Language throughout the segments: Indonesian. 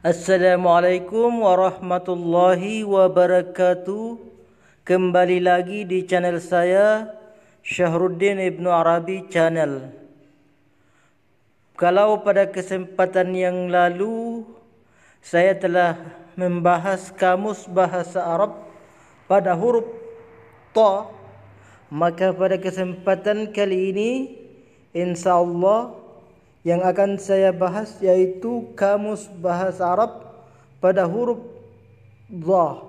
Assalamualaikum warahmatullahi wabarakatuh Kembali lagi di channel saya Syahruddin Ibn Arabi Channel Kalau pada kesempatan yang lalu Saya telah membahas kamus bahasa Arab Pada huruf Ta Maka pada kesempatan kali ini InsyaAllah Allah yang akan saya bahas yaitu kamus bahasa Arab pada huruf dha.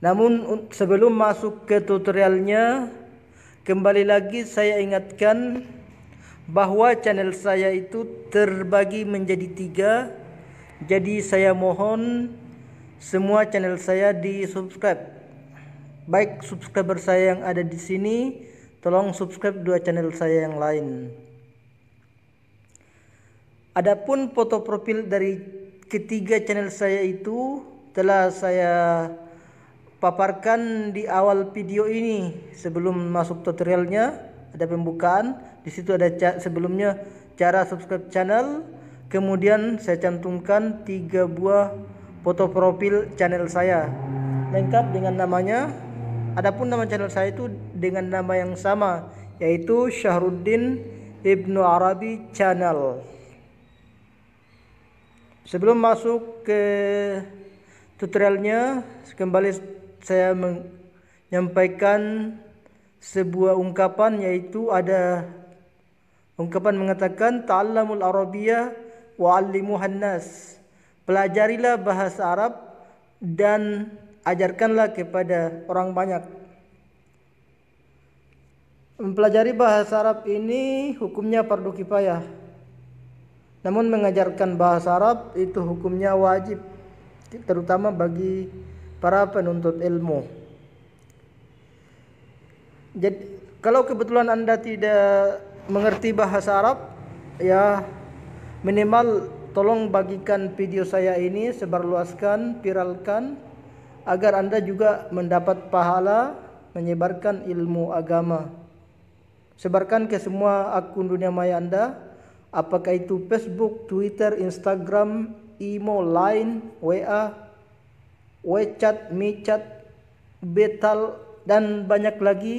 Namun sebelum masuk ke tutorialnya, kembali lagi saya ingatkan bahwa channel saya itu terbagi menjadi tiga. Jadi saya mohon semua channel saya di subscribe. Baik subscriber saya yang ada di sini, tolong subscribe dua channel saya yang lain. Adapun foto profil dari ketiga channel saya itu telah saya paparkan di awal video ini sebelum masuk tutorialnya ada pembukaan di situ ada ca sebelumnya cara subscribe channel kemudian saya cantumkan tiga buah foto profil channel saya lengkap dengan namanya adapun nama channel saya itu dengan nama yang sama yaitu Syahruddin Ibnu Arabi Channel Sebelum masuk ke tutorialnya, kembali saya menyampaikan sebuah ungkapan yaitu ada ungkapan mengatakan ta'allamul arabiyah wa 'allimuhan nas. Pelajarilah bahasa Arab dan ajarkanlah kepada orang banyak. Mempelajari bahasa Arab ini hukumnya fardu kifayah namun mengajarkan bahasa Arab itu hukumnya wajib terutama bagi para penuntut ilmu. Jadi kalau kebetulan Anda tidak mengerti bahasa Arab ya minimal tolong bagikan video saya ini sebarluaskan, viralkan agar Anda juga mendapat pahala menyebarkan ilmu agama. Sebarkan ke semua akun dunia maya Anda apakah itu Facebook, Twitter, Instagram, Imo, Line, WA, WeChat, MeChat, Betal, dan banyak lagi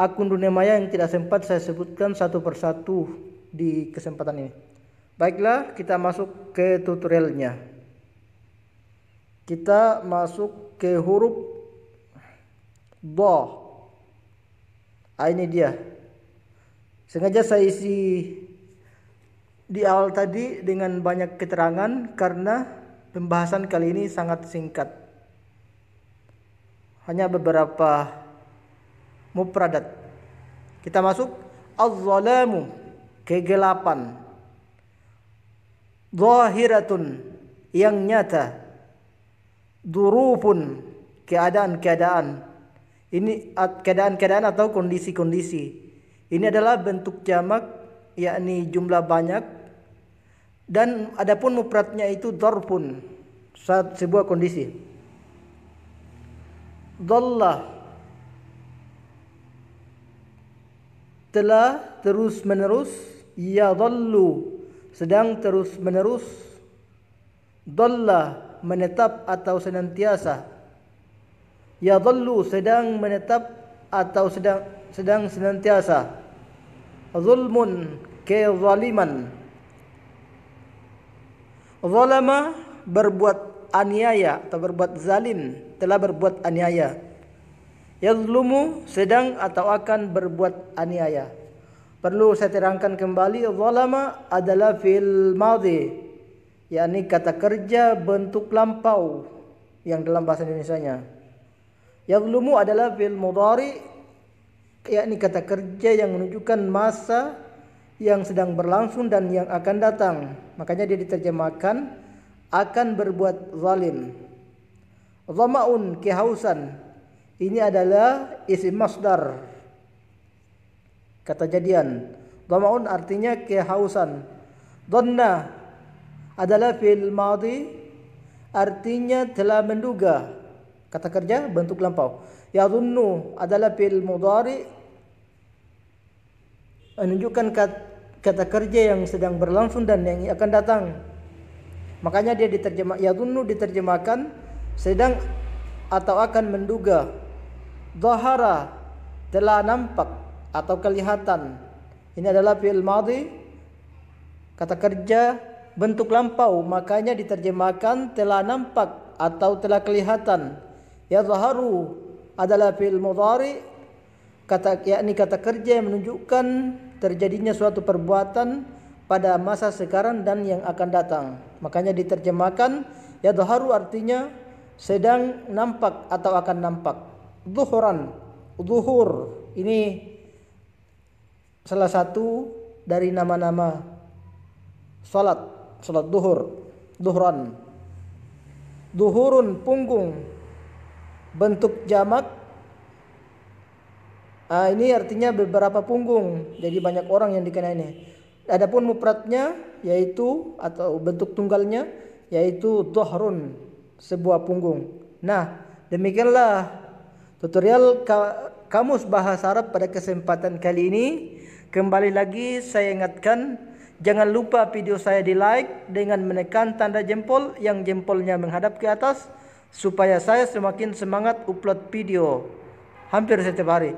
akun dunia maya yang tidak sempat saya sebutkan satu persatu di kesempatan ini. Baiklah, kita masuk ke tutorialnya. Kita masuk ke huruf Do. Ah, ini dia. Sengaja saya isi di awal tadi dengan banyak keterangan karena pembahasan kali ini sangat singkat. Hanya beberapa mupradat. Kita masuk az-zalamu kegelapan. Zahiratun yang nyata. pun keadaan-keadaan. Ini keadaan-keadaan atau kondisi-kondisi. Ini adalah bentuk jamak yakni jumlah banyak dan adapun mufradnya itu dharfun saat sebuah kondisi dhalla telah terus menerus ya dallu sedang terus menerus dhalla menetap atau senantiasa ya dallu sedang menetap atau sedang sedang senantiasa zulmun kezaliman Zalama berbuat aniaya atau berbuat zalim, telah berbuat aniaya. Yazlumu sedang atau akan berbuat aniaya. Perlu saya terangkan kembali zalama adalah fil madhi yakni kata kerja bentuk lampau yang dalam bahasa Indonesianya. Yazlumu adalah fil mudhari yakni kata kerja yang menunjukkan masa yang sedang berlangsung dan yang akan datang. Makanya dia diterjemahkan akan berbuat zalim. Zama'un kehausan. Ini adalah isim masdar. Kata jadian. Zama'un artinya kehausan. Dhanna adalah fil madhi artinya telah menduga. Kata kerja bentuk lampau. Yadhunnu adalah fil mudari, menunjukkan kata kata kerja yang sedang berlangsung dan yang akan datang. Makanya dia diterjemah yadunnu diterjemahkan sedang atau akan menduga. Zahara telah nampak atau kelihatan. Ini adalah fi'il madhi kata kerja bentuk lampau makanya diterjemahkan telah nampak atau telah kelihatan. Ya Yadharu adalah fi'il mudhari kata yakni kata kerja yang menunjukkan terjadinya suatu perbuatan pada masa sekarang dan yang akan datang. Makanya diterjemahkan yadharu artinya sedang nampak atau akan nampak. Zuhuran, zuhur. Ini salah satu dari nama-nama salat, salat duhur, duhran. Duhurun punggung bentuk jamak Ah, ini artinya beberapa punggung. Jadi banyak orang yang ini. Adapun mupratnya, yaitu atau bentuk tunggalnya yaitu tohrun sebuah punggung. Nah, demikianlah tutorial kamus bahasa Arab pada kesempatan kali ini. Kembali lagi saya ingatkan Jangan lupa video saya di like dengan menekan tanda jempol yang jempolnya menghadap ke atas supaya saya semakin semangat upload video hampir setiap hari.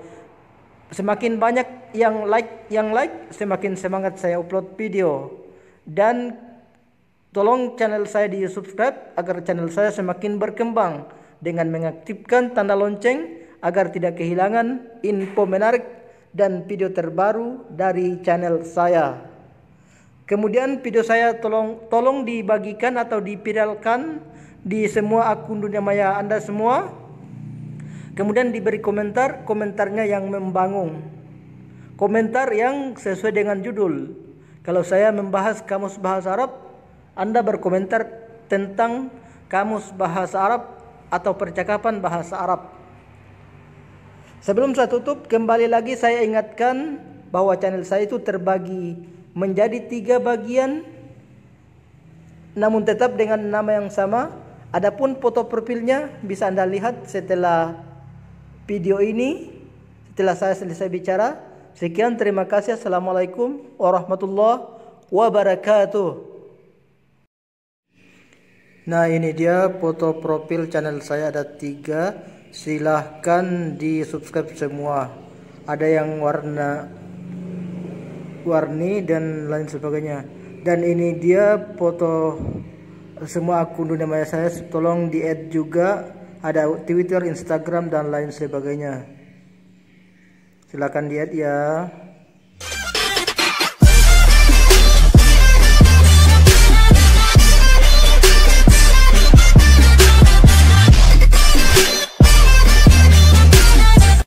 Semakin banyak yang like, yang like, semakin semangat saya upload video. Dan tolong channel saya di subscribe agar channel saya semakin berkembang dengan mengaktifkan tanda lonceng agar tidak kehilangan info menarik dan video terbaru dari channel saya. Kemudian video saya tolong tolong dibagikan atau dipiralkan di semua akun dunia maya Anda semua Kemudian diberi komentar, komentarnya yang membangun. Komentar yang sesuai dengan judul. Kalau saya membahas kamus bahasa Arab, Anda berkomentar tentang kamus bahasa Arab atau percakapan bahasa Arab. Sebelum saya tutup, kembali lagi saya ingatkan bahwa channel saya itu terbagi menjadi tiga bagian namun tetap dengan nama yang sama. Adapun foto profilnya bisa Anda lihat setelah video ini setelah saya selesai bicara. Sekian terima kasih. Assalamualaikum warahmatullahi wabarakatuh. Nah ini dia foto profil channel saya ada tiga Silahkan di subscribe semua Ada yang warna warni dan lain sebagainya Dan ini dia foto semua akun dunia maya saya Tolong di add juga ada Twitter, Instagram dan lain sebagainya. Silakan lihat ya.